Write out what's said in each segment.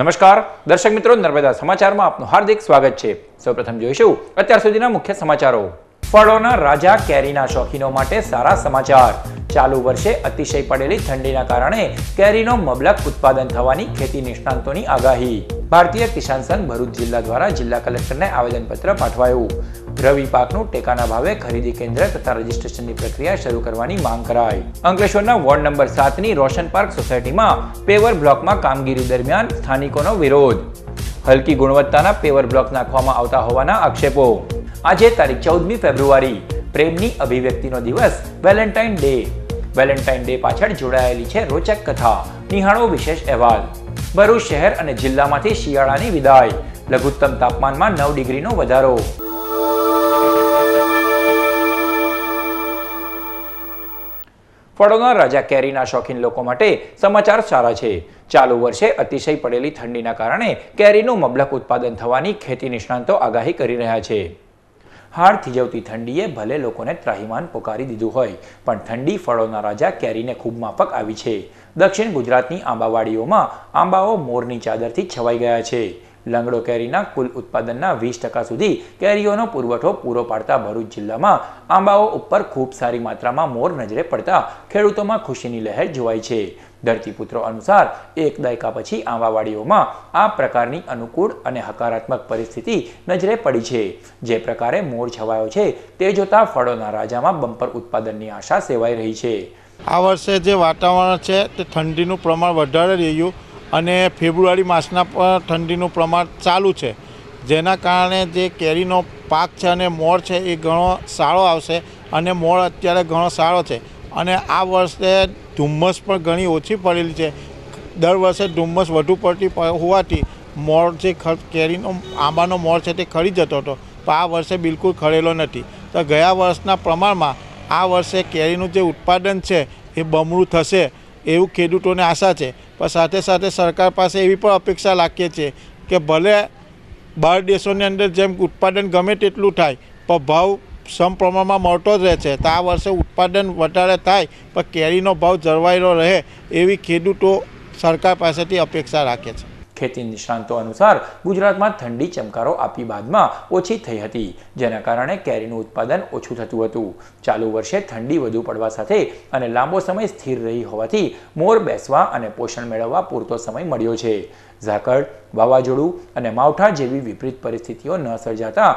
નમસ્કાર દર્શક મિત્રો નર્મદા સમાચારમાં આપનું હાર્દિક સ્વાગત છે સૌપ્રથમ જોઈશું અત્યાર સુધીના મુખ્ય સમાચારો ફળોના રાજા કેરીના શોખીનો માટે સારા સમાચાર ચાલુ વર્ષે અતિશય પડેલી ઠંડીના કારણે કેરીનો મબલક ઉત્પાદન થવાની ખેતી નિષ્ણાંતોની આગાહી ભારતીય કિસાન સંઘ ભરૂચ જિલ્લા દ્વારા જિલ્લા કલેક્ટરને આવેદનપત્ર પાઠવાયું રવિ પાકનું ટેકાના ભાવે ખરીદી કેન્દ્ર તથા રજીસ્ટ્રેશનની પ્રક્રિયા શરૂ કરવાની માંગ કરાઈ અંકલેશ્વરના વોર્ડ નંબર સાતની રોશન પાર્ક સોસાયટીમાં પેવર બ્લોકમાં કામગીરી દરમિયાન સ્થાનિકોનો વિરોધ હલકી ગુણવત્તાના પેવર બ્લોક નાખવામાં આવતા હોવાના આક્ષેપો આજે તારીખ ચૌદમી ફેબ્રુઆરી પ્રેમની અભિવ્યક્તિનો દિવસ વેલેન્ટાઇન ડે વેલેન્ટાઇન ડે પાછળ જોડાયેલી છે રોચક કથા નિહાળો વિશેષ અહેવાલ ભરૂચ શહેર અને જિલ્લામાંથી શિયાળાની વિદાય લઘુત્તમ તાપમાનમાં નવ ડિગ્રીનો વધારો ફળોના રાજા કેરીના શોખીન લોકો માટે સમાચાર સારા છે ચાલુ વર્ષે અતિશય પડેલી ઠંડીના કારણે કેરીનું મબલક ઉત્પાદન થવાની ખેતી નિષ્ણાંતો આગાહી કરી રહ્યા છે હાડ થીજવતી ઠંડીએ ભલે લોકોને ત્રાહિમાન પોકારી દીધું હોય પણ ઠંડી ફળોના રાજા કેરીને ખૂબ માફક આવી છે દક્ષિણ ગુજરાતની આંબાવાડીઓમાં આંબાઓ મોરની ચાદરથી છવાઈ ગયા છે લંગડો કેરીના કુલ ઉત્પાદનના વીસ ટકા સુધી કેરીઓનો પુરવઠો પૂરો પાડતા ભરૂચ જિલ્લામાં આંબાઓ ઉપર ખૂબ સારી માત્રામાં મોર નજરે પડતા ખેડૂતોમાં ખુશીની લહેર જોવાય છે ધરતીપુત્રો અનુસાર એક દાયકા પછી આંબાવાડીઓમાં આ પ્રકારની અનુકૂળ અને હકારાત્મક પરિસ્થિતિ નજરે પડી છે જે પ્રકારે મોર છવાયો છે તે જોતા ફળોના રાજામાં બમ્પર ઉત્પાદનની આશા સેવાઈ રહી છે આ વર્ષે જે વાતાવરણ છે તે ઠંડીનું પ્રમાણ વધારે રહ્યું અને ફેબ્રુઆરી માસના પણ ઠંડીનું પ્રમાણ ચાલુ છે જેના કારણે જે કેરીનો પાક છે અને મોર છે એ ઘણો સારો આવશે અને મોર અત્યારે ઘણો સારો છે અને આ વર્ષે ધુમ્મસ પણ ઘણી ઓછી પડેલી છે દર વર્ષે ધુમ્મસ વધુ પડતી હોવાથી મોર જે કેરીનો આંબાનો મોર છે તે ખરી જતો હતો પણ આ વર્ષે બિલકુલ ખરેલો નથી તો ગયા વર્ષના પ્રમાણમાં આ વર્ષે કેરીનું જે ઉત્પાદન છે એ બમણું થશે એવું ખેડૂતોને આશા છે પણ સાથે સાથે સરકાર પાસે એવી પણ અપેક્ષા રાખીએ છીએ કે ભલે બહાર દેશોની અંદર જેમ ઉત્પાદન ગમે તેટલું થાય પણ ભાવ સમ પ્રમાણમાં મળતો જ રહે છે તો આ વર્ષે ઉત્પાદન વધારે થાય પણ કેરીનો ભાવ જળવાયેલો રહે એવી ખેડૂતો સરકાર પાસેથી અપેક્ષા રાખે છે ખેતી નિષ્ણાંતો અનુસાર ગુજરાતમાં ઠંડી ચમકારો આપી બાદમાં ઓછી થઈ હતી જેના કારણે કેરીનું ઉત્પાદન ઓછું થતું હતું ચાલુ વર્ષે ઠંડી વધુ પડવા સાથે અને લાંબો સમય સ્થિર રહી હોવાથી મોર બેસવા અને પોષણ મેળવવા પૂરતો સમય મળ્યો છે ઝાકળ વાવાઝોડું અને માવઠા જેવી વિપરીત પરિસ્થિતિઓ ન સર્જાતા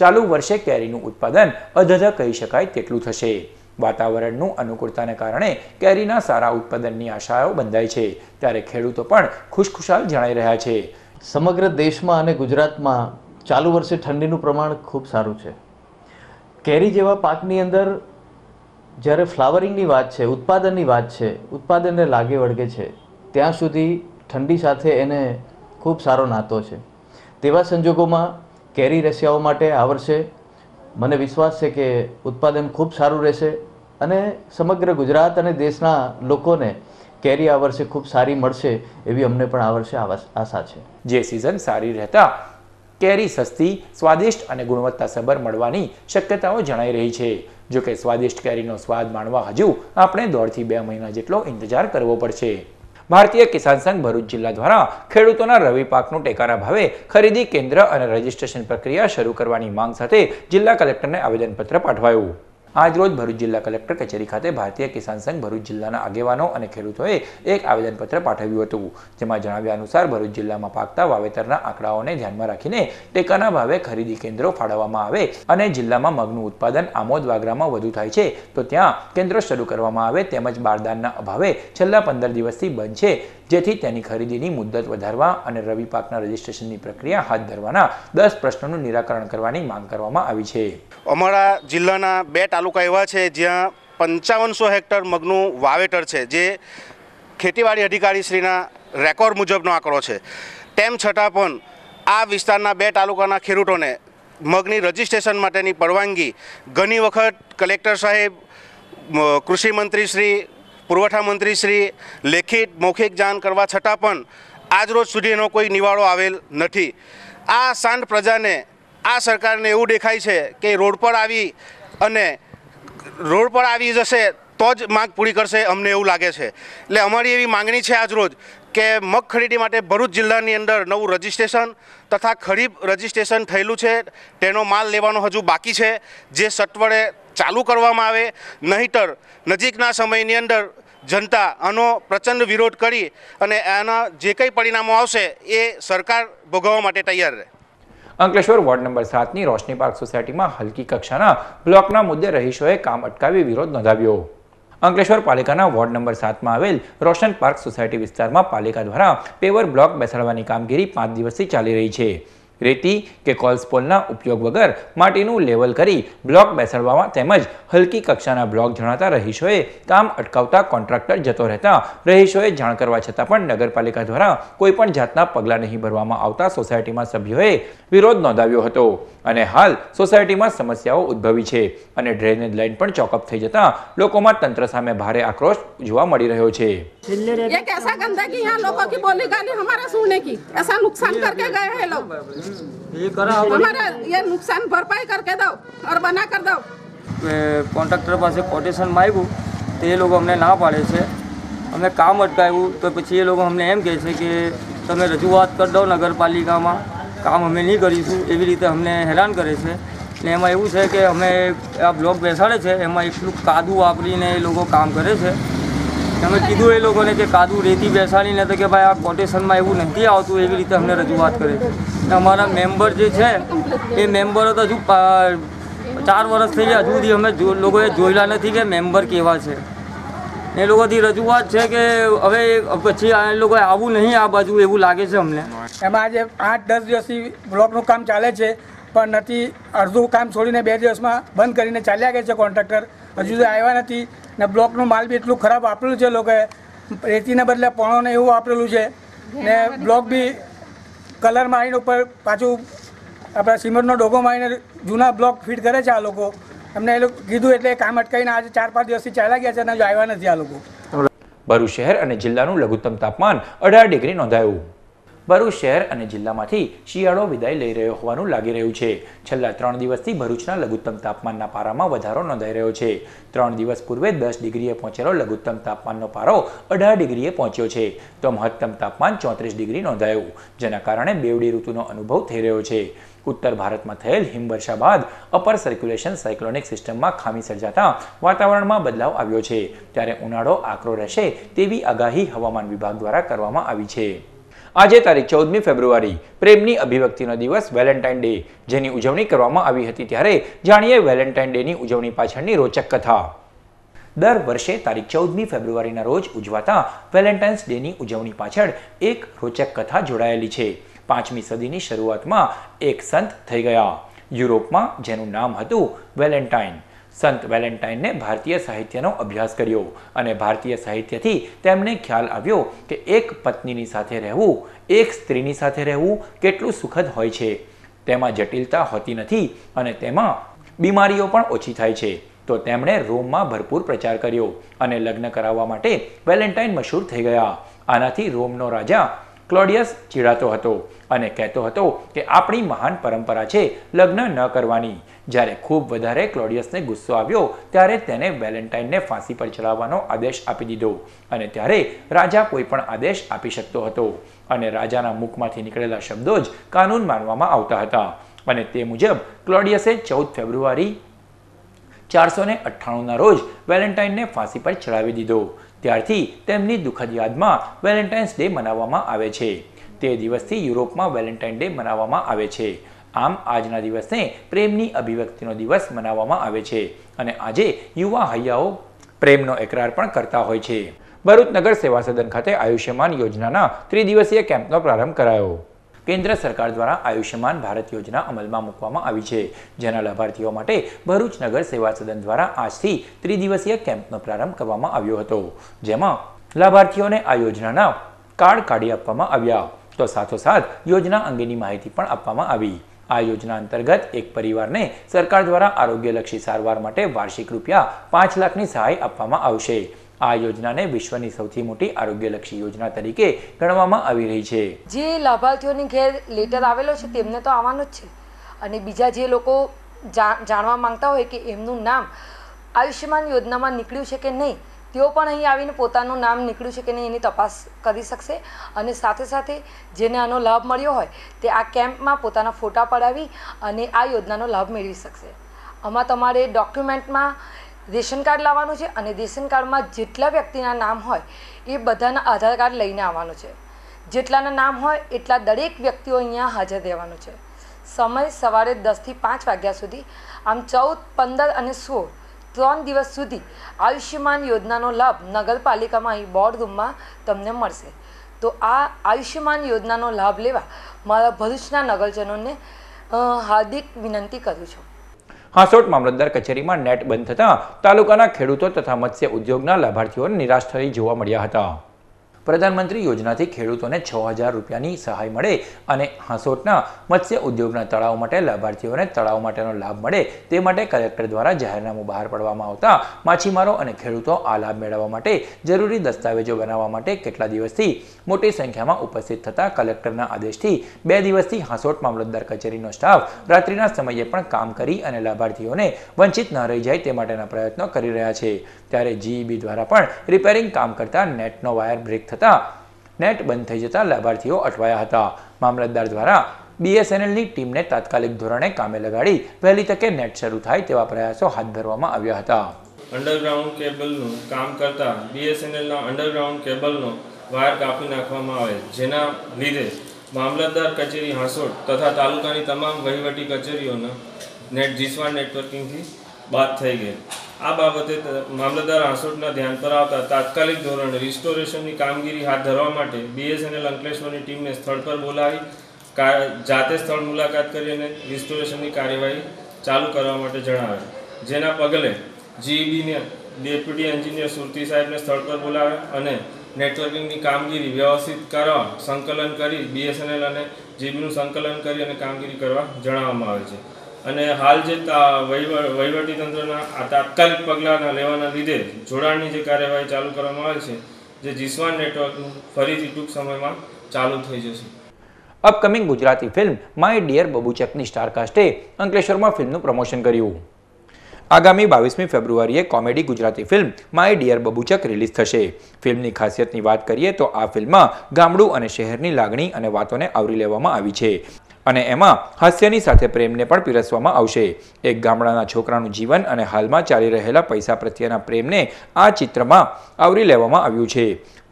ચાલુ વર્ષે કેરીનું ઉત્પાદન અધધ કહી શકાય તેટલું થશે વાતાવરણનું અનુકૂળતાને કારણે કેરીના સારા ઉત્પાદનની આશાઓ બંધાય છે ત્યારે ખેડૂતો પણ ખુશખુશાલ જણાઈ રહ્યા છે સમગ્ર દેશમાં અને ગુજરાતમાં ચાલુ વર્ષે ઠંડીનું પ્રમાણ ખૂબ સારું છે કેરી જેવા પાકની અંદર જ્યારે ફ્લાવરિંગની વાત છે ઉત્પાદનની વાત છે ઉત્પાદનને લાગે વળગે છે ત્યાં સુધી ઠંડી સાથે એને ખૂબ સારો નાતો છે તેવા સંજોગોમાં કેરી રસિયાઓ માટે આ વર્ષે મને વિશ્વાસ છે કે ઉત્પાદન ખૂબ સારું રહેશે અને સમગ્ર ગુજરાત અને દેશના લોકોને કેરી આ વર્ષે ખૂબ સારી મળશે એવી અમને પણ આ વર્ષે આશા છે જે સિઝન સારી રહેતા કેરી સસ્તી સ્વાદિષ્ટ અને ગુણવત્તાસભર મળવાની શક્યતાઓ જણાઈ રહી છે જોકે સ્વાદિષ્ટ કેરીનો સ્વાદ માણવા હજુ આપણે દોઢથી બે મહિના જેટલો ઇંતજાર કરવો પડશે ભારતીય કિસાન સંઘ ભરૂચ જિલ્લા દ્વારા ખેડૂતોના રવિ પાકનું ટેકાના ભાવે ખરીદી કેન્દ્ર અને રજીસ્ટ્રેશન પ્રક્રિયા શરૂ કરવાની માંગ સાથે જિલ્લા કલેક્ટરને આવેદનપત્ર પાઠવાયું આજ રોજ ભરૂચ જિલ્લા કલેક્ટર કચેરી ખાતે ભારતીય કિસાન સંઘ ભરૂચ જિલ્લાના આગેવાનો અને ખેડૂતોએ એક આવેદનપત્ર પાઠવ્યું હતું જેમાં જણાવ્યા અનુસાર ભરૂચ જિલ્લામાં પાકતા વાવેતરના આંકડાઓને ધ્યાનમાં રાખીને ટેકાના ભાવે ખરીદી કેન્દ્રો ફાળવવામાં આવે અને જિલ્લામાં મગનું ઉત્પાદન આમોદ વાગરામાં વધુ થાય છે તો ત્યાં કેન્દ્રો શરૂ કરવામાં આવે તેમજ બારદાનના અભાવે છેલ્લા પંદર દિવસથી બંધ છે જેથી તેની ખરીદીની મુદ્દત વધારવા અને રવિ પાકના રજિસ્ટ્રેશનની પ્રક્રિયા હાથ ધરવાના દસ પ્રશ્નોનું નિરાકરણ કરવાની માંગ કરવામાં આવી છે અમારા જિલ્લાના બે તાલુકા એવા છે જ્યાં પંચાવનસો હેક્ટર મગનું વાવેટર છે જે ખેતીવાડી અધિકારીશ્રીના રેકોર્ડ મુજબનો આંકડો છે તેમ છતાં પણ આ વિસ્તારના બે તાલુકાના ખેડૂતોને મગની રજીસ્ટ્રેશન માટેની પરવાનગી ઘણી વખત કલેક્ટર સાહેબ કૃષિ મંત્રી શ્રી પુરવઠા મંત્રી શ્રી લેખિત મૌખિક જાણ કરવા છતાં પણ આજરોજ સુધી એનો કોઈ નિવાડો આવેલ નથી આ શાંત પ્રજાને આ સરકારને એવું દેખાય છે કે રોડ પર આવી અને રોડ પર આવી જશે તો જ માંગ પૂરી કરશે અમને એવું લાગે છે એટલે અમારી એવી માંગણી છે આજરોજ કે મગ ખરીદી માટે ભરૂચ જિલ્લાની અંદર નવું રજિસ્ટ્રેશન તથા ખરીફ રજિસ્ટ્રેશન થયેલું છે તેનો માલ લેવાનો હજુ બાકી છે જે સત્વરે ચાલુ કરવામાં આવે નહીતર નજીકના સમયની અંદર જનતા આનો પ્રચંડ વિરોધ કરી અને એના જે કંઈ પરિણામો આવશે એ સરકાર ભોગવવા માટે તૈયાર રહે અંકલેશ્વર વોર્ડ નંબર સાતની રોશની પાર્ક સોસાયટીમાં હલકી કક્ષાના બ્લોકના મુદ્દે રહીશોએ કામ અટકાવી વિરોધ નોંધાવ્યો અંકલેશ્વર પાલિકાના વોર્ડ નંબર સાતમાં આવેલ રોશન પાર્ક સોસાયટી વિસ્તારમાં પાલિકા દ્વારા પેવર બ્લોક બેસાડવાની કામગીરી પાંચ દિવસથી ચાલી રહી છે રેતી કે કોલ્સપોલના ઉપયોગ વગર માટીનું લેવલ કરી બ્લોક બેસાડવામાં તેમજ હલકી કક્ષાના બ્લોક જણાતા રહીશોએ કામ અટકાવતા કોન્ટ્રાક્ટર જતો રહેતા રહીશોએ જાણ કરવા છતાં પણ નગરપાલિકા દ્વારા કોઈપણ જાતના પગલાં નહીં ભરવામાં આવતા સોસાયટીમાં સભ્યોએ વિરોધ નોંધાવ્યો હતો અને હાલ સોસાયટીમાં સમસ્યાઓ ઉદ્ભવી છે અને ડ્રેનેજ લાઇન પણ ચોકઅપ થઈ જતાં લોકોમાં તંત્ર સામે ભારે આક્રોશ જોવા મળી રહ્યો છે ये कैसा गंदगी यहाँ लोगों की बोली गाली हमारा सुनने की ऐसा नुकसान करके गए हैं लोग हमारा ये नुकसान भरपाई करके दो और बना कर दो કોન્ટ્રાક્ટર પાસે કોટેશન માગ્યું તો એ લોકો અમને ના પાડે છે અમે કામ અટકાવ્યું તો પછી એ લોકો અમને એમ કહે છે કે તમે રજૂઆત કરી દો નગરપાલિકામાં કામ અમે નહીં કરીશું એવી રીતે અમને હેરાન કરે છે ને એમાં એવું છે કે અમે આ બ્લોક બેસાડે છે એમાં એટલું કાદું વાપરીને એ લોકો કામ કરે છે તમે કીધું એ લોકોને કે કાદુ રેતી બેસાડીને તો કે ભાઈ આ કોટેશનમાં એવું નથી આવતું એવી રીતે અમને રજૂઆત કરે અમારા મેમ્બર જે છે એ મેમ્બરો તો હજુ ચાર વર્ષ થઈ ગયા હજુ સુધી અમે લોકોએ જોયેલા નથી કે મેમ્બર કેવા છે એ લોકોથી રજૂઆત છે કે હવે પછી આ લોકોએ આવું નહીં આ બાજુ એવું લાગે છે અમને એમાં આજે આઠ દસ દિવસથી બ્લોકનું કામ ચાલે છે પણ નથી અડધું કામ છોડીને બે દિવસમાં બંધ કરીને ચાલ્યા ગયા છે કોન્ટ્રાક્ટર હજુ તો આવ્યા નથી ને બ્લોકનું માલ બી એટલું ખરાબ આપેલું છે લોકોએ રેતીને બદલે પોણોને એવું આપેલું છે ને બ્લોક બી કલર મારીને ઉપર પાછું આપણા સિમેન્ટનો ડોગો મારીને જૂના બ્લોક ફિટ કરે છે આ લોકો એમને એ લોકો કીધું એટલે કામ અટકાવીને આજે ચાર પાંચ દિવસથી ચાલ્યા ગયા છે અને હજુ આવ્યા નથી આ લોકો ભરૂચ શહેર અને જિલ્લાનું લઘુત્તમ તાપમાન અઢાર ડિગ્રી નોંધાયું ભરૂચ શહેર અને જિલ્લામાંથી શિયાળો વિદાય લઈ રહ્યો હોવાનું લાગી રહ્યું છે છેલ્લા ત્રણ દિવસથી ભરૂચના લઘુત્તમ તાપમાનના પારામાં વધારો નોંધાઈ રહ્યો છે ત્રણ દિવસ પૂર્વે દસ ડિગ્રીએ પહોંચેલો લઘુત્તમ તાપમાનનો પારો અઢાર ડિગ્રીએ પહોંચ્યો છે તો મહત્તમ તાપમાન ચોત્રીસ ડિગ્રી નોંધાયું જેના કારણે બેવડી ઋતુનો અનુભવ થઈ રહ્યો છે ઉત્તર ભારતમાં થયેલ હિમવર્ષા બાદ અપર સર્ક્યુલેશન સાયક્લોનિક સિસ્ટમમાં ખામી સર્જાતા વાતાવરણમાં બદલાવ આવ્યો છે ત્યારે ઉનાળો આકરો રહેશે તેવી આગાહી હવામાન વિભાગ દ્વારા કરવામાં આવી છે આજે તારીખ ચૌદમી ફેબ્રુઆરી પ્રેમની અભિવ્યક્તિનો દિવસ વેલેન્ટાઇન ડે જેની ઉજવણી કરવામાં આવી હતી ત્યારે જાણીએ વેલેન્ટાઇન ડેની ઉજવણી પાછળની રોચક કથા દર વર્ષે તારીખ ચૌદમી ફેબ્રુઆરીના રોજ ઉજવાતા વેલેન્ટાઇન્સ ડેની ઉજવણી પાછળ એક રોચક કથા જોડાયેલી છે પાંચમી સદીની શરૂઆતમાં એક સંત થઈ ગયા યુરોપમાં જેનું નામ હતું વેલેન્ટાઇન સંત વેલેન્ટાઇનને ભારતીય સાહિત્યનો અભ્યાસ કર્યો અને ભારતીય સાહિત્યથી તેમને ખ્યાલ આવ્યો કે એક પત્નીની સાથે રહેવું એક સ્ત્રીની સાથે રહેવું કેટલું સુખદ હોય છે તેમાં જટિલતા હોતી નથી અને તેમાં બીમારીઓ પણ ઓછી થાય છે તો તેમણે રોમમાં ભરપૂર પ્રચાર કર્યો અને લગ્ન કરાવવા માટે વેલેન્ટાઇન મશહૂર થઈ ગયા આનાથી રોમનો રાજા ક્લોડિયસ ચીડાતો હતો અને કહેતો હતો કે આપણી મહાન પરંપરા છે લગ્ન ન કરવાની જ્યારે ખૂબ વધારે ક્લોડિયસને ગુસ્સો આવ્યો ત્યારે તેને વેલેન્ટાઇનને ફાંસી પર ચડાવવાનો આદેશ આપી દીધો અને ત્યારે રાજા કોઈ પણ આદેશ આપી શકતો હતો અને રાજાના મુખમાંથી નીકળેલા શબ્દો જ કાનૂન માનવામાં આવતા હતા અને તે મુજબ ક્લોડિયસે ચૌદ ફેબ્રુઆરી ચારસો ને અઠ્ઠાણુંના રોજ વેલેન્ટાઇનને ફાંસી પર ચડાવી દીધો ત્યારથી તેમની દુઃખદ યાદમાં વેલેન્ટાઇન્સ ડે મનાવવામાં આવે છે તે દિવસથી યુરોપમાં વેલેન્ટાઇન ડે મનાવવામાં આવે છે આમ આજના દિવસને પ્રેમની અભિવ્યક્તિનો દિવસ મનાવવામાં આવે છે અને આજે યુવા હૈયાઓ પ્રેમનો એકરાર પણ કરતા હોય છે ભરૂચનગર સેવા સદન ખાતે આયુષ્યમાન યોજનાના ત્રિદિવસીય કેમ્પનો પ્રારંભ કરાયો કેન્દ્ર સરકાર દ્વારા આયુષ્યમાન ભારત યોજના અમલમાં મૂકવામાં આવી છે જેના લાભાર્થીઓ માટે ભરૂચ નગર સેવા સદન દ્વારા આજથી ત્રિદિવસીય કેમ્પનો પ્રારંભ કરવામાં આવ્યો હતો જેમાં લાભાર્થીઓને આ યોજનાના કાર્ડ કાઢી આપવામાં આવ્યા તો સાથોસાથ યોજના અંગેની માહિતી પણ આપવામાં આવી આ યોજના અંતર્ગત એક પરિવારને સરકાર દ્વારા આરોગ્યલક્ષી સારવાર માટે વાર્ષિક રૂપિયા પાંચ લાખની સહાય આપવામાં આવશે આ યોજનાને વિશ્વની સૌથી મોટી આરોગ્યલક્ષી યોજના તરીકે ગણવામાં આવી રહી છે જે લાભાર્થીઓની ઘેર લેટર આવેલો છે તેમને તો આવવાનો જ છે અને બીજા જે લોકો જાણવા માંગતા હોય કે એમનું નામ આયુષ્યમાન યોજનામાં નીકળ્યું છે કે નહીં તેઓ પણ અહીં આવીને પોતાનું નામ નીકળ્યું છે કે નહીં એની તપાસ કરી શકશે અને સાથે સાથે જેને આનો લાભ મળ્યો હોય તે આ કેમ્પમાં પોતાના ફોટા પડાવી અને આ યોજનાનો લાભ મેળવી શકશે આમાં તમારે ડોક્યુમેન્ટમાં રેશન કાર્ડ લાવવાનું છે અને રેશન કાર્ડમાં જેટલા વ્યક્તિના નામ હોય એ બધાના આધાર કાર્ડ લઈને આવવાનું છે જેટલાના નામ હોય એટલા દરેક વ્યક્તિઓ અહીંયા હાજર રહેવાનું છે સમય સવારે દસથી પાંચ વાગ્યા સુધી આમ ચૌદ પંદર અને સોળ ત્રણ દિવસ સુધી આયુષ્યમાન યોજનાનો લાભ નગરપાલિકામાં અહીં બોર્ડ રૂમમાં તમને મળશે તો આ આયુષ્યમાન યોજનાનો લાભ લેવા મારા ભરૂચના નગરજનોને હાર્દિક વિનંતી કરું છું હાંસોટ મામલતદાર કચેરીમાં નેટ બંધ થતાં તાલુકાના ખેડૂતો તથા મત્સ્ય ઉદ્યોગના લાભાર્થીઓને નિરાશ થઈ જોવા મળ્યા હતા પ્રધાનમંત્રી યોજનાથી ખેડૂતોને છ હજાર રૂપિયાની સહાય મળે અને હાંસોટના મત્સ્ય ઉદ્યોગના તળાવ માટે લાભાર્થીઓને તળાવ માટેનો લાભ મળે તે માટે કલેક્ટર દ્વારા જાહેરનામું બહાર પાડવામાં આવતા માછીમારો અને ખેડૂતો આ લાભ મેળવવા માટે જરૂરી દસ્તાવેજો બનાવવા માટે કેટલા દિવસથી મોટી સંખ્યામાં ઉપસ્થિત થતા કલેક્ટરના આદેશથી બે દિવસથી હાંસોટ મામલતદાર કચેરીનો સ્ટાફ રાત્રિના સમયે પણ કામ કરી અને લાભાર્થીઓને વંચિત ન રહી જાય તે માટેના પ્રયત્નો કરી રહ્યા છે ત્યારે જીઈબી દ્વારા પણ રિપેરિંગ કામ કરતા નેટનો વાયર બ્રેક થતો થતાં નેટ બંધ થઈ જતાં લાભાર્થીઓ અટવાયા હતા મામલતદાર દ્વારા બીએસએનએલની ટીમને તાત્કાલિક ધોરણે કામે લગાડી વહેલી તકે નેટ શરૂ થાય તેવા પ્રયાસો હાથ ધરવામાં આવ્યા હતા અંડરગ્રાઉન્ડ કેબલનું કામ કરતા બીએસએનએલના અંડરગ્રાઉન્ડ કેબલનો વાયર કાપી નાખવામાં આવે જેના લીધે મામલતદાર કચેરી હાંસોડ તથા તાલુકાની તમામ વહીવટી કચેરીઓના નેટ જીસવા નેટવર્કિંગથી બાદ થઈ ગઈ આ બાબતે મામલતદાર આંસોટના ધ્યાન પર આવતા તાત્કાલિક ધોરણે રિસ્ટોરેશનની કામગીરી હાથ ધરવા માટે બીએસએનએલ અંકલેશ્વરની ટીમને સ્થળ પર બોલાવી જાતે સ્થળ મુલાકાત કરી અને રિસ્ટોરેશનની કાર્યવાહી ચાલુ કરવા માટે જણાવ્યું જેના પગલે જીઈબીને e ડેપ્યુટી એન્જિનિયર સુરતી સાહેબને સ્થળ પર બોલાવ્યા અને નેટવર્કિંગની કામગીરી વ્યવસ્થિત કરવા સંકલન કરી બીએસએનએલ અને જીબીનું e સંકલન કરી અને કામગીરી કરવા જણાવવામાં આવે છે અને હાલ જે વહીવટીતંત્રના તાત્કાલિક પગલાંના લેવાના લીધે જોડાણની જે કાર્યવાહી ચાલુ કરવામાં આવે છે જે જીસવાન નેટવર્કનું ફરીથી ટૂંક સમયમાં ચાલુ થઈ જશે upcoming Gujarati film my dear બબુચકની સ્ટારકાસ્ટે અંકલેશ્વરમાં ફિલ્મનું પ્રમોશન કર્યું આગામી બાવીસમી ફેબ્રુઆરીએ comedy Gujarati film my dear Babuchak release થશે ફિલ્મની ખાસિયતની વાત કરીએ તો આ ફિલ્મમાં ગામડું અને શહેરની લાગણી અને વાતોને આવરી લેવામાં આવી છે અને એમાં હાસ્યની સાથે પ્રેમને પણ પીરસવામાં આવશે એક ગામડાના છોકરાનું જીવન અને હાલમાં ચાલી રહેલા પૈસા પ્રત્યેના પ્રેમને આ ચિત્રમાં આવરી લેવામાં આવ્યું છે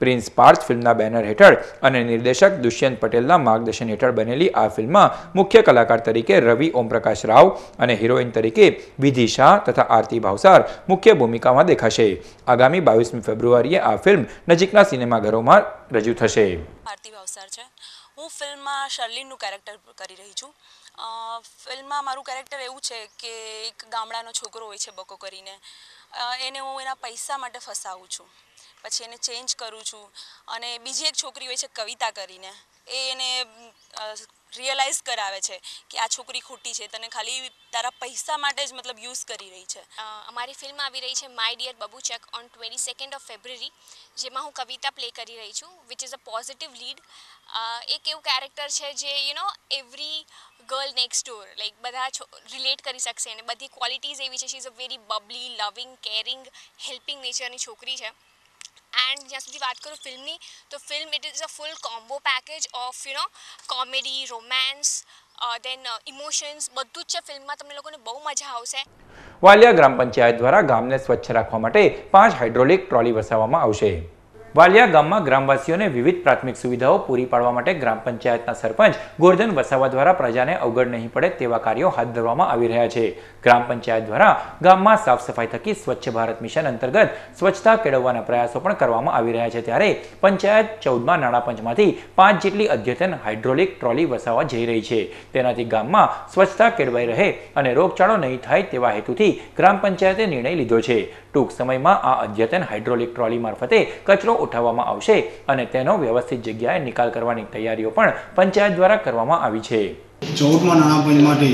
પ્રિન્સ પાર્થ ફિલ્મના બેનર હેઠળ અને નિર્દેશક દુષ્યંત પટેલના માર્ગદર્શન હેઠળ બનેલી આ ફિલ્મમાં મુખ્ય કલાકાર તરીકે રવિ ઓમપ્રકાશ રાવ અને હિરોઈન તરીકે વિધિ શાહ તથા આરતી ભાવસાર મુખ્ય ભૂમિકામાં દેખાશે આગામી બાવીસમી ફેબ્રુઆરીએ આ ફિલ્મ નજીકના સિનેમાઘરોમાં રજૂ થશે આરતી ભાવસાર છે હું ફિલ્મમાં શર્લિનનું કેરેક્ટર કરી રહી છું ફિલ્મમાં મારું કેરેક્ટર એવું છે કે એક ગામડાનો છોકરો હોય છે બકો કરીને એને હું એના પૈસા માટે ફસાવું છું પછી એને ચેન્જ કરું છું અને બીજી એક છોકરી હોય છે કવિતા કરીને એ એને રિયલાઇઝ કરાવે છે કે આ છોકરી ખોટી છે તને ખાલી તારા પૈસા માટે જ મતલબ યુઝ કરી રહી છે અમારી ફિલ્મ આવી રહી છે my dear Babuchak on twenty second of February જેમાં હું કવિતા પ્લે કરી રહી છું which is a positive lead એક એવું કેરેક્ટર છે જે you know every girl next door like બધા રિલેટ કરી શકશે અને બધી ક્વોલિટીઝ એવી છે she is a very bubbly loving caring helping નેચરની છોકરી છે એન્ડ જ્યાં સુધી વાત કરું ફિલ્મની તો film it is a full combo package of you know comedy romance then emotions બધું જ છે ફિલ્મમાં તમને લોકોને બહુ મજા આવશે વાલિયા ગ્રામ પંચાયત દ્વારા ગામને સ્વચ્છ રાખવા માટે પાંચ હાઇડ્રોલિક ટ્રોલી વસાવવામાં આવશે વાલિયા ગામમાં ગ્રામવાસીઓને વિવિધ પ્રાથમિક સુવિધાઓ પૂરી પાડવા માટે ગ્રામ પંચાયતના સરપંચ ગોરધન વસાવા દ્વારા પ્રજાને અવગણ નહીં પડે તેવા કાર્યો હાથ ધરવામાં આવી રહ્યા છે ગ્રામ પંચાયત દ્વારા ગામમાં સાફ સફાઈ થકી સ્વચ્છ ભારત મિશન અંતર્ગત સ્વચ્છતા કેળવવાના પ્રયાસો પણ કરવામાં આવી રહ્યા છે ત્યારે પંચાયત ચૌદમાં નાણાપંચમાંથી પાંચ જેટલી અદ્યતન હાઇડ્રોલિક ટ્રોલી વસાવા જઈ રહી છે તેનાથી ગામમાં સ્વચ્છતા કેળવાઈ રહે અને રોગચાળો નહીં થાય તેવા હેતુથી ગ્રામ પંચાયતે નિર્ણય લીધો છે ટૂંક સમયમાં આ અદ્યતન હાઇડ્રોલિક ટ્રોલી મારફતે કચરો ઉઠાવવામાં આવશે અને તેનો વ્યવસ્થિત જગ્યાએ નિકાલ કરવાની તૈયારીઓ પણ પંચાયત દ્વારા કરવામાં આવી છે ચૌદમાં પંચ માટે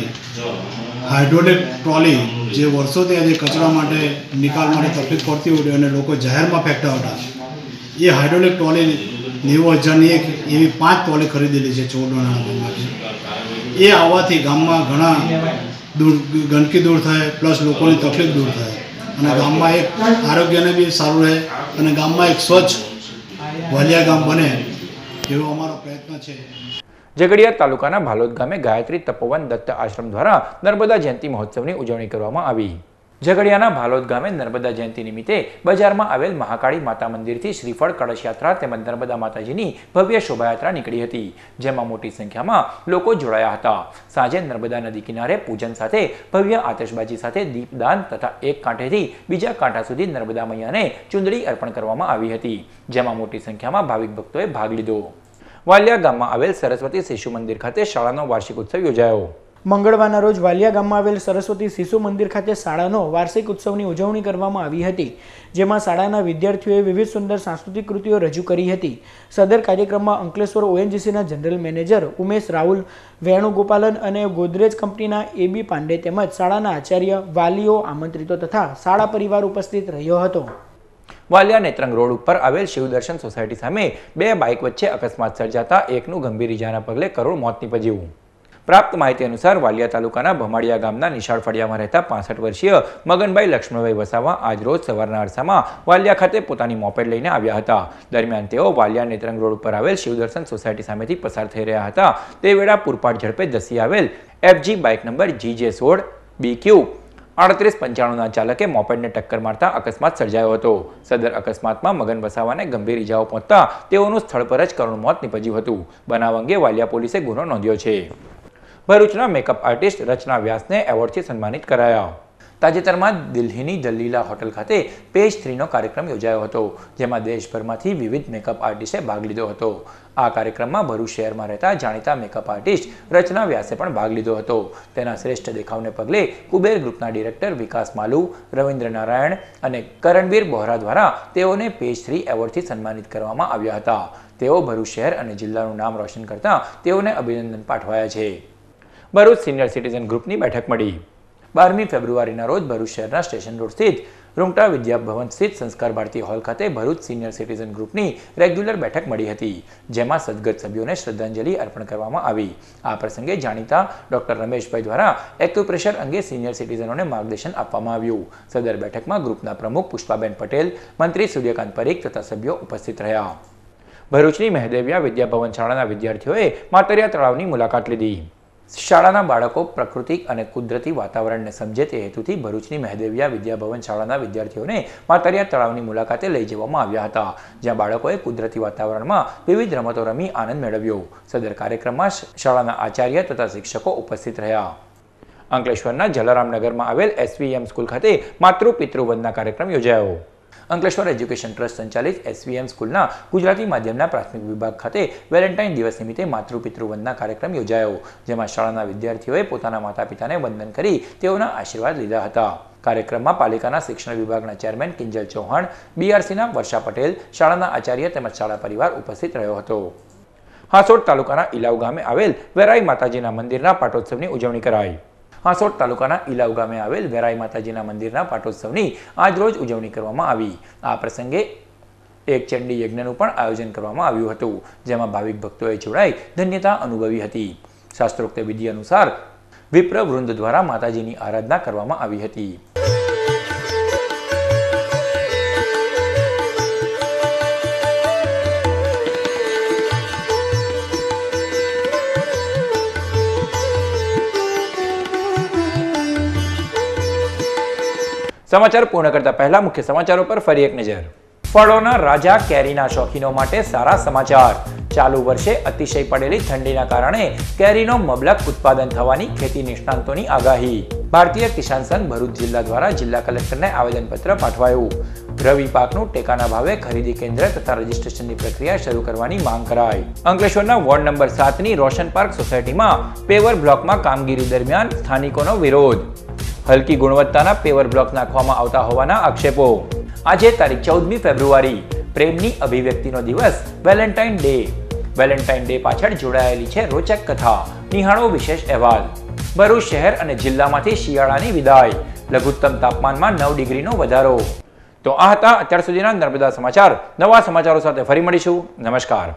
હાઇડ્રોલિક ટ્રોલી જે વર્ષોથી આજે કચરા માટે નિકાલ માટે તકલીફ પડતી હતી અને લોકો જાહેરમાં ફેંકતા હતા એ હાઇડ્રોલિક ટ્રોલી નેવું હજારની એક એવી પાંચ ટ્રોલી ખરીદેલી છે ચૌદમાં નાણાપંચ માટે એ આવવાથી ગામમાં ઘણા દૂર ગંદકી દૂર થાય પ્લસ લોકોની તકલીફ દૂર થાય અને ગામમાં એક આરોગ્યને બી સારું રહે અને ગામમાં એક સ્વચ્છ વાલિયા ગામ બને એવો અમારો પ્રયત્ન છે ઝઘડિયા તાલુકાના ભાલોદ ગામે ગાયત્રી તપોવન દત્ત આશ્રમ દ્વારા નર્મદા જયંતિ મહોત્સવની ઉજવણી કરવામાં આવી ઝઘડિયાના ભાલોદ ગામે નર્મદા જયંતિ નિમિત્તે બજારમાં આવેલ મહાકાળી માતા મંદિરથી શ્રીફળ કળશ યાત્રા તેમજ નર્મદા માતાજીની ભવ્ય શોભાયાત્રા નીકળી હતી જેમાં મોટી સંખ્યામાં લોકો જોડાયા હતા સાંજે નર્મદા નદી કિનારે પૂજન સાથે ભવ્ય આતશબાજી સાથે દીપદાન તથા એક કાંઠેથી બીજા કાંઠા સુધી નર્મદા મૈયાને ચુંદડી અર્પણ કરવામાં આવી હતી જેમાં મોટી સંખ્યામાં ભાવિક ભક્તોએ ભાગ લીધો વાલિયા ગામમાં આવેલ સરસ્વતી શિશુ મંદિર ખાતે શાળાનો વાર્ષિક ઉત્સવ યોજાયો મંગળવારના રોજ વાલિયા ગામમાં આવેલ સરસ્વતી શિશુ મંદિર ખાતે શાળાનો વાર્ષિક ઉત્સવની ઉજવણી કરવામાં આવી હતી જેમાં શાળાના વિદ્યાર્થીઓએ વિવિધ સુંદર સાંસ્કૃતિક કૃતિઓ રજૂ કરી હતી સદર કાર્યક્રમમાં અંકલેશ્વર ઓએનજીસીના જનરલ મેનેજર ઉમેશ રાહુલ વેણુગોપાલન અને ગોદરેજ કંપનીના એબી પાંડે તેમજ શાળાના આચાર્ય વાલીઓ આમંત્રિતો તથા શાળા પરિવાર ઉપસ્થિત રહ્યો હતો વાલિયા નેત્રંગ રોડ ઉપર આવેલ શિવદર્શન સોસાયટી સામે બે બાઇક વચ્ચે અકસ્માત સર્જાતા એકનું ગંભીર ઇજાના પગલે કરોડ મોત નીપજ્યું પ્રાપ્ત માહિતી અનુસાર વાલિયા તાલુકાના ભમાડિયા ગામના નિશાળ ફળિયામાં રહેતા પાસઠ વર્ષીય મગનભાઈ લક્ષ્મણભાઈ વસાવા આજ રોજ સવારના અરસામાં વાલિયા ખાતે પોતાની મોપેડ લઈને આવ્યા હતા દરમિયાન તેઓ વાલિયા નેત્રંગ રોડ ઉપર આવેલ શિવદર્શન સોસાયટી સામેથી પસાર થઈ રહ્યા હતા તે વેળા પૂરપાટ ઝડપે ધસી આવેલ એફજી બાઇક નંબર જીજે સોળ બીક્યુ આડત્રીસ પંચાણુના ચાલકે મોપેડને ટક્કર મારતા અકસ્માત સર્જાયો હતો સદર અકસ્માતમાં મગન વસાવાને ગંભીર ઇજાઓ પહોંચતા તેઓનું સ્થળ પર જ કરુણ મોત નીપજ્યું હતું બનાવ અંગે વાલિયા પોલીસે ગુનો નોંધ્યો છે ભરૂચના મેકઅપ આર્ટિસ્ટ રચના વ્યાસને એવોર્ડથી સન્માનિત કરાયા તાજેતરમાં દિલ્હીની દલીલા હોટલ ખાતે પેજ થ્રીનો કાર્યક્રમ યોજાયો હતો જેમાં દેશભરમાંથી વિવિધ મેકઅપ આર્ટિસ્ટે ભાગ લીધો હતો આ કાર્યક્રમમાં ભરૂચ શહેરમાં રહેતા જાણીતા મેકઅપ આર્ટિસ્ટ રચના વ્યાસે પણ ભાગ લીધો હતો તેના શ્રેષ્ઠ દેખાવને પગલે કુબેર ગ્રુપના ડિરેક્ટર વિકાસ માલુ રવિન્દ્ર નારાયણ અને કરણવીર બોહરા દ્વારા તેઓને પેજ થ્રી એવોર્ડથી સન્માનિત કરવામાં આવ્યા હતા તેઓ ભરૂચ શહેર અને જિલ્લાનું નામ રોશન કરતા તેઓને અભિનંદન પાઠવાયા છે ભરૂચ સિનિયર સિટીઝન ગ્રુપની બેઠક મળી બારમી ફેબ્રુઆરીના રોજ ભરૂચ શહેરના સ્ટેશન રોડ સ્થિત રૂમટા વિદ્યાભવન સ્થિત સંસ્કાર ભારતી હોલ ખાતે ભરૂચ સિનિયર સિટીઝન ગ્રુપની રેગ્યુલર બેઠક મળી હતી જેમાં સદગત સભ્યોને શ્રદ્ધાંજલિ અર્પણ કરવામાં આવી આ પ્રસંગે જાણીતા ડોક્ટર રમેશભાઈ દ્વારા એક્યુપ્રેશર અંગે સિનિયર સિટીઝનોને માર્ગદર્શન આપવામાં આવ્યું સદર બેઠકમાં ગ્રુપના પ્રમુખ પુષ્પાબેન પટેલ મંત્રી સૂર્યકાંત પરીખ તથા સભ્યો ઉપસ્થિત રહ્યા ભરૂચની મહેદેવિયા વિદ્યાભવન શાળાના વિદ્યાર્થીઓએ માતરિયા તળાવની મુલાકાત લીધી શાળાના બાળકો પ્રકૃતિક અને કુદરતી વાતાવરણને સમજે તે હેતુથી ભરૂચની મહેદેવિયા વિદ્યાભવન શાળાના વિદ્યાર્થીઓને માતરિયા તળાવની મુલાકાતે લઈ જવામાં આવ્યા હતા જ્યાં બાળકોએ કુદરતી વાતાવરણમાં વિવિધ રમતો રમી આનંદ મેળવ્યો સદર કાર્યક્રમમાં શાળાના આચાર્ય તથા શિક્ષકો ઉપસ્થિત રહ્યા અંકલેશ્વરના જલારામનગરમાં આવેલ એસવીએમ સ્કૂલ ખાતે માતૃ પિતૃવંદના કાર્યક્રમ યોજાયો અંકલેશ્વર એજ્યુકેશન ટ્રસ્ટ સંચાલિત એસવીએમ સ્કૂલના ગુજરાતી માધ્યમના પ્રાથમિક વિભાગ ખાતે વેલેન્ટાઇન દિવસ નિમિત્તે માતૃપિતૃ વંદના કાર્યક્રમ યોજાયો જેમાં શાળાના વિદ્યાર્થીઓએ પોતાના માતા પિતાને વંદન કરી તેઓના આશીર્વાદ લીધા હતા કાર્યક્રમમાં પાલિકાના શિક્ષણ વિભાગના ચેરમેન કિંજલ ચૌહાણ બીઆરસીના વર્ષા પટેલ શાળાના આચાર્ય તેમજ શાળા પરિવાર ઉપસ્થિત રહ્યો હતો હાસોડ તાલુકાના ઇલાવ ગામે આવેલ વેરાઈ માતાજીના મંદિરના પાટોત્સવની ઉજવણી કરાઈ હાંસોટ તાલુકાના ઇલાવ ગામે આવેલ વેરાઈ માતાજીના મંદિરના પાટોત્સવની આજરોજ ઉજવણી કરવામાં આવી આ પ્રસંગે એક ચંડી યજ્ઞનું પણ આયોજન કરવામાં આવ્યું હતું જેમાં ભાવિક ભક્તોએ જોડાઈ ધન્યતા અનુભવી હતી શાસ્ત્રોક્ત વિધિ અનુસાર વિપ્ર વૃંદ દ્વારા માતાજીની આરાધના કરવામાં આવી હતી સમાચાર પૂર્ણ કરતા પહેલા મુખ્ય સમાચારો પર ફરી એક નજર ફળોના રાજા કેરીના શોખીનો માટે સારા સમાચાર ચાલુ વર્ષે અતિશય પડેલી ઠંડીના કારણે કેરીનો મબલક ઉત્પાદન થવાની ખેતી નિષ્ણાંતોની આગાહી ભારતીય કિસાન સંઘ ભરૂચ જિલ્લા દ્વારા જિલ્લા કલેક્ટરને આવેદનપત્ર પાઠવાયું રવિ પાકનું ટેકાના ભાવે ખરીદી કેન્દ્ર તથા રજીસ્ટ્રેશનની પ્રક્રિયા શરૂ કરવાની માંગ કરાઈ અંકલેશ્વરના વોર્ડ નંબર સાતની રોશન પાર્ક સોસાયટીમાં પેવર બ્લોકમાં કામગીરી દરમિયાન સ્થાનિકોનો વિરોધ હલકી ગુણવત્તાના પેવર બ્લોક નાખવામાં આવતા હોવાના આક્ષેપો આજે તારીખ ચૌદમી ફેબ્રુઆરી પ્રેમની અભિવ્યક્તિનો દિવસ વેલેન્ટાઇન ડે વેલેન્ટાઇન ડે પાછળ જોડાયેલી છે રોચક કથા નિહાળો વિશેષ અહેવાલ ભરૂચ શહેર અને જિલ્લામાંથી શિયાળાની વિદાય લઘુત્તમ તાપમાનમાં નવ ડિગ્રીનો વધારો તો આ હતા અત્યાર સુધીના નર્મદા સમાચાર નવા સમાચારો સાથે ફરી મળીશું નમસ્કાર